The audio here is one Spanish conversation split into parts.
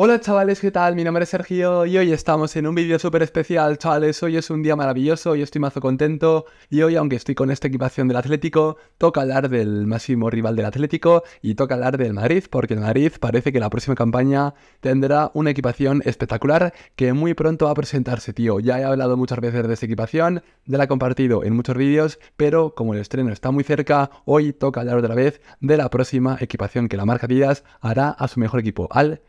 Hola chavales, ¿qué tal? Mi nombre es Sergio y hoy estamos en un vídeo súper especial, chavales. Hoy es un día maravilloso, y estoy mazo contento y hoy, aunque estoy con esta equipación del Atlético, toca hablar del máximo rival del Atlético y toca hablar del Madrid, porque el Madrid parece que la próxima campaña tendrá una equipación espectacular que muy pronto va a presentarse, tío. Ya he hablado muchas veces de esa equipación, ya la he compartido en muchos vídeos, pero como el estreno está muy cerca, hoy toca hablar otra vez de la próxima equipación que la marca Díaz hará a su mejor equipo, al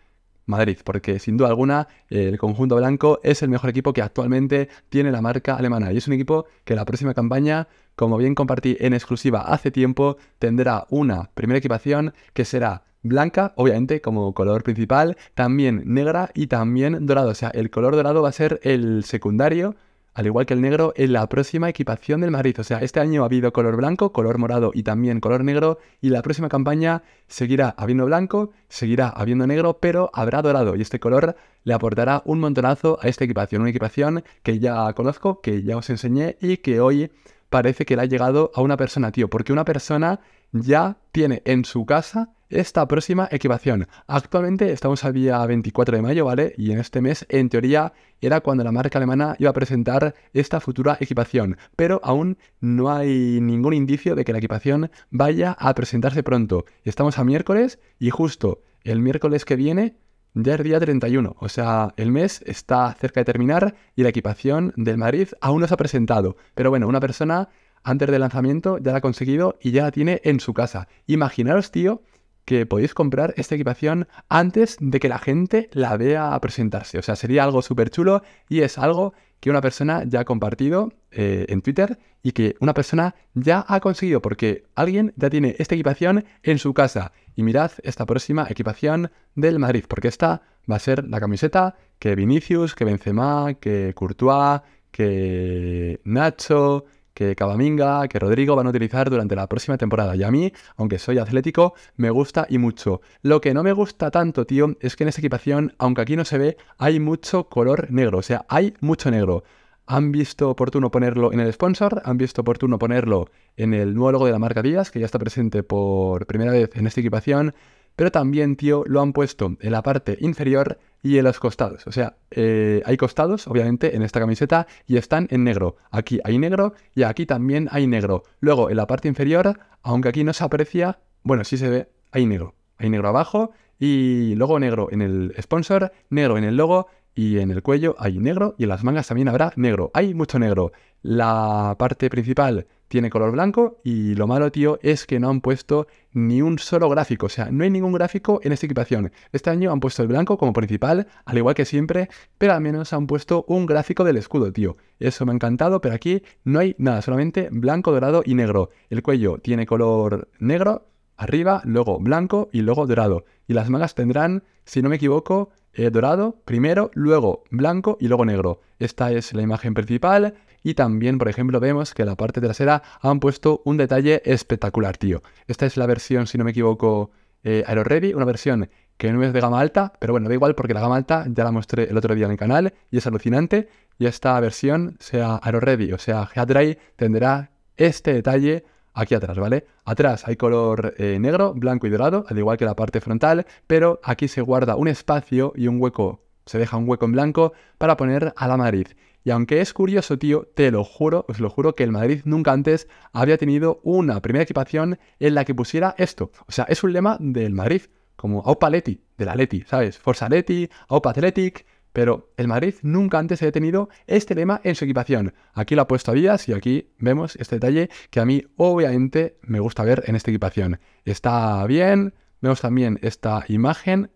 Madrid, porque sin duda alguna el conjunto blanco es el mejor equipo que actualmente tiene la marca alemana y es un equipo que la próxima campaña, como bien compartí en exclusiva hace tiempo, tendrá una primera equipación que será blanca, obviamente, como color principal, también negra y también dorado. O sea, el color dorado va a ser el secundario al igual que el negro, en la próxima equipación del Madrid. O sea, este año ha habido color blanco, color morado y también color negro, y la próxima campaña seguirá habiendo blanco, seguirá habiendo negro, pero habrá dorado, y este color le aportará un montonazo a esta equipación, una equipación que ya conozco, que ya os enseñé y que hoy parece que le ha llegado a una persona, tío, porque una persona ya tiene en su casa esta próxima equipación. Actualmente estamos a día 24 de mayo, ¿vale? Y en este mes, en teoría, era cuando la marca alemana iba a presentar esta futura equipación, pero aún no hay ningún indicio de que la equipación vaya a presentarse pronto. Estamos a miércoles y justo el miércoles que viene ya es día 31, o sea, el mes está cerca de terminar y la equipación del Madrid aún no se ha presentado. Pero bueno, una persona antes del lanzamiento ya la ha conseguido y ya la tiene en su casa. Imaginaros, tío, que podéis comprar esta equipación antes de que la gente la vea a presentarse. O sea, sería algo súper chulo y es algo que una persona ya ha compartido eh, en Twitter y que una persona ya ha conseguido porque alguien ya tiene esta equipación en su casa. Y mirad esta próxima equipación del Madrid, porque esta va a ser la camiseta que Vinicius, que Benzema, que Courtois, que Nacho, que Cabaminga, que Rodrigo van a utilizar durante la próxima temporada. Y a mí, aunque soy atlético, me gusta y mucho. Lo que no me gusta tanto, tío, es que en esta equipación, aunque aquí no se ve, hay mucho color negro. O sea, hay mucho negro. Han visto oportuno ponerlo en el sponsor, han visto oportuno ponerlo en el nuevo logo de la marca Díaz, que ya está presente por primera vez en esta equipación pero también, tío, lo han puesto en la parte inferior y en los costados. O sea, eh, hay costados, obviamente, en esta camiseta y están en negro. Aquí hay negro y aquí también hay negro. Luego, en la parte inferior, aunque aquí no se aprecia, bueno, sí se ve, hay negro. Hay negro abajo y luego negro en el sponsor, negro en el logo y en el cuello hay negro y en las mangas también habrá negro. Hay mucho negro. La parte principal tiene color blanco y lo malo, tío, es que no han puesto ni un solo gráfico, o sea, no hay ningún gráfico en esta equipación. Este año han puesto el blanco como principal, al igual que siempre, pero al menos han puesto un gráfico del escudo, tío. Eso me ha encantado, pero aquí no hay nada, solamente blanco, dorado y negro. El cuello tiene color negro, arriba, luego blanco y luego dorado. Y las mangas tendrán, si no me equivoco, eh, dorado primero, luego blanco y luego negro. Esta es la imagen principal y también, por ejemplo, vemos que en la parte trasera han puesto un detalle espectacular, tío. Esta es la versión, si no me equivoco, eh, ready una versión que no es de gama alta, pero bueno, da igual porque la gama alta ya la mostré el otro día en el canal y es alucinante. Y esta versión, sea ready o sea Headray, tendrá este detalle aquí atrás, ¿vale? Atrás hay color eh, negro, blanco y dorado, al igual que la parte frontal, pero aquí se guarda un espacio y un hueco, se deja un hueco en blanco para poner a la Madrid. Y aunque es curioso, tío, te lo juro, os lo juro que el Madrid nunca antes había tenido una primera equipación en la que pusiera esto. O sea, es un lema del Madrid, como Aupa Leti, la Leti, ¿sabes? Forza Leti, Aupa Athletic, pero el Madrid nunca antes ha tenido este lema en su equipación. Aquí lo ha puesto a Vías y aquí vemos este detalle que a mí obviamente me gusta ver en esta equipación. Está bien, vemos también esta imagen,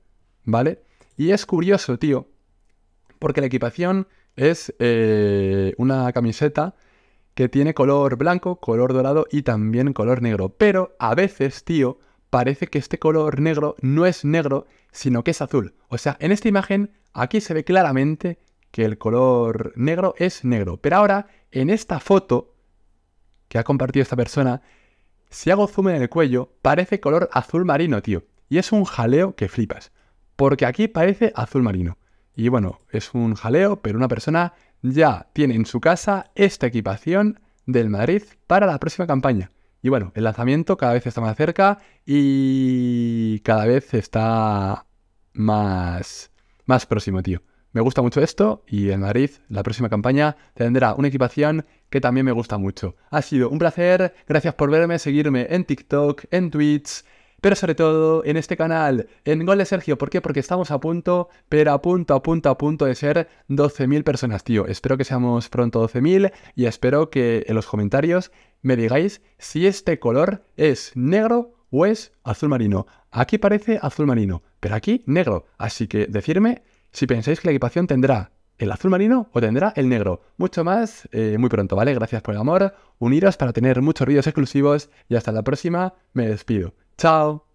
¿vale? Y es curioso, tío, porque la equipación es eh, una camiseta que tiene color blanco, color dorado y también color negro. Pero a veces, tío, parece que este color negro no es negro, sino que es azul. O sea, en esta imagen Aquí se ve claramente que el color negro es negro. Pero ahora, en esta foto que ha compartido esta persona, si hago zoom en el cuello, parece color azul marino, tío. Y es un jaleo que flipas. Porque aquí parece azul marino. Y bueno, es un jaleo, pero una persona ya tiene en su casa esta equipación del Madrid para la próxima campaña. Y bueno, el lanzamiento cada vez está más cerca y cada vez está más más próximo, tío. Me gusta mucho esto y en Madrid la próxima campaña tendrá una equipación que también me gusta mucho. Ha sido un placer, gracias por verme, seguirme en TikTok, en Twitch, pero sobre todo en este canal, en Gol de Sergio. ¿Por qué? Porque estamos a punto, pero a punto, a punto, a punto de ser 12.000 personas, tío. Espero que seamos pronto 12.000 y espero que en los comentarios me digáis si este color es negro o es azul marino. Aquí parece azul marino pero aquí, negro. Así que decirme si pensáis que la equipación tendrá el azul marino o tendrá el negro. Mucho más eh, muy pronto, ¿vale? Gracias por el amor. Uniros para tener muchos vídeos exclusivos y hasta la próxima. Me despido. Chao.